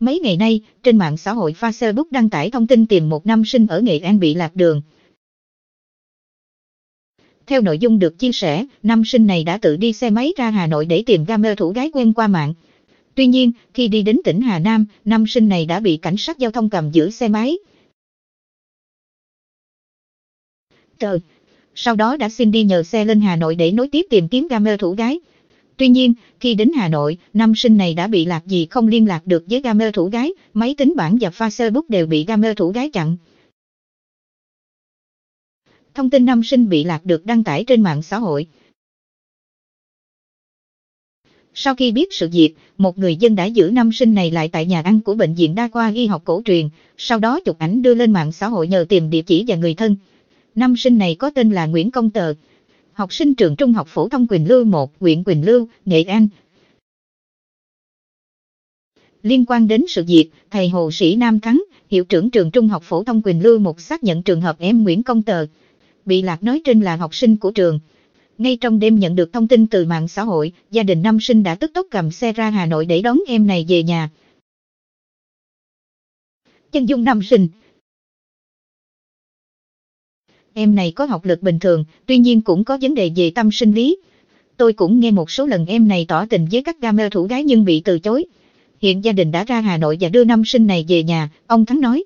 Mấy ngày nay, trên mạng xã hội Facebook đăng tải thông tin tìm một nam sinh ở Nghệ An bị lạc đường. Theo nội dung được chia sẻ, nam sinh này đã tự đi xe máy ra Hà Nội để tìm gamer thủ gái quen qua mạng. Tuy nhiên, khi đi đến tỉnh Hà Nam, nam sinh này đã bị cảnh sát giao thông cầm giữ xe máy. Trời! Sau đó đã xin đi nhờ xe lên Hà Nội để nối tiếp tìm kiếm gamer thủ gái. Tuy nhiên, khi đến Hà Nội, nam sinh này đã bị lạc gì không liên lạc được với gamer thủ gái, máy tính bảng và Facebook đều bị gamer thủ gái chặn. Thông tin nam sinh bị lạc được đăng tải trên mạng xã hội. Sau khi biết sự việc, một người dân đã giữ nam sinh này lại tại nhà ăn của bệnh viện đa khoa y học cổ truyền, sau đó chụp ảnh đưa lên mạng xã hội nhờ tìm địa chỉ và người thân. Nam sinh này có tên là Nguyễn Công Tờ, học sinh trường trung học phổ thông Quỳnh Lưu 1, huyện Quỳnh Lưu, Nghệ An. Liên quan đến sự việc, thầy Hồ Sĩ Nam Thắng, hiệu trưởng trường trung học phổ thông Quỳnh Lưu 1 xác nhận trường hợp em Nguyễn Công Tờ, bị lạc nói trên là học sinh của trường. Ngay trong đêm nhận được thông tin từ mạng xã hội, gia đình nam sinh đã tức tốc cầm xe ra Hà Nội để đón em này về nhà. Chân dung nam sinh em này có học lực bình thường, tuy nhiên cũng có vấn đề về tâm sinh lý. Tôi cũng nghe một số lần em này tỏ tình với các gamer thủ gái nhưng bị từ chối. Hiện gia đình đã ra Hà Nội và đưa năm sinh này về nhà, ông Thắng nói.